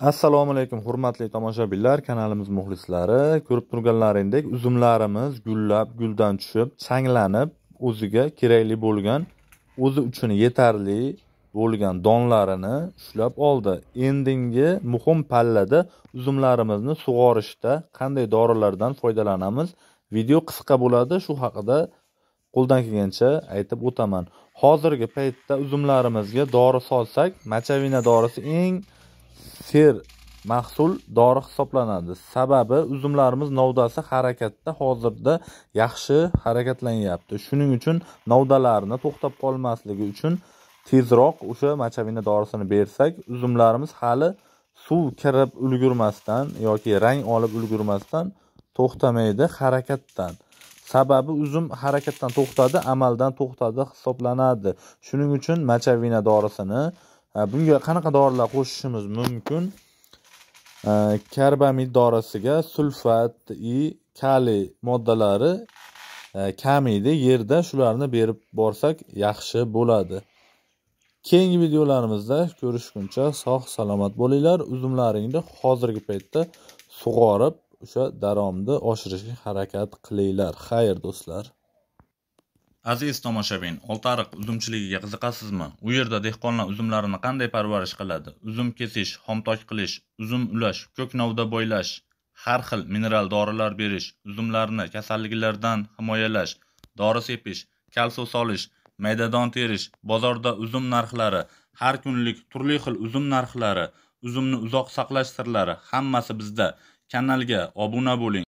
assalomu alaykum hurmatli tomoshabinlar kanalimiz muxlislari ko'rib turganlaringdek uzumlarimiz gullab guldan tushib changlanib o'ziga kerakli bo'lgan o'zi uchun yetarli bo'lgan donlarini ushlab oldi endingi muhim pallada uzumlarimizni sug'orishda qanday dorilardan foydalanamiz video qisqa bo'ladi shu haqida qo'ldan kelgancha aytib o'taman hozirgi paytda uzumlarimizga dori solsak machavina dorisi eng mahsul dori hisoblanadi sababi uzumlarimiz novdasi harakatda hozirda yaxshi harakatlanyapti shuning uchun novdalarni to'xtab qolmasligi uchun tezroq o'sha machavina dorisini bersak uzumlarimiz hali suv kirib ulgurmasdan yoki rang olib ulgurmasdan to'xtamaydi harakatdan sababi uzum harakatdan to'xtadi amaldan to'xtadi hisoblanadi shuning uchun machavina dorisini bunga qanaqa dorilar qo'shishimiz mumkin karbamid dorisiga sulfat и kaliy moddalari e, kamida yerda shularni berib borsak yaxshi bo'ladi keyingi videolarimizda ko'rishguncha sog' salomat bo'linglar uzumlaringni hozirgi paytda sug'orib o'sha daromni oshirishga harakat qilinglar xayr do'stlar Aziz tomoshabin, Oltariq uzumchiligiga qiziqasizmi? U yerda dehqonlar uzumlarini qanday parvarish qiladi? Uzum kesish, xomtok qilish, uzum ulash, ko'knovda boylash, har xil mineral dorilar berish, uzumlarni kasalliklardan himoyalash, dori sepish, kalsiy solish, maydadon terish, bozorda uzum narxlari, har kunlik turli xil uzum narxlari, uzumni uzoq saqlash sirlari hammasi bizda. Kanalga obuna bo'ling.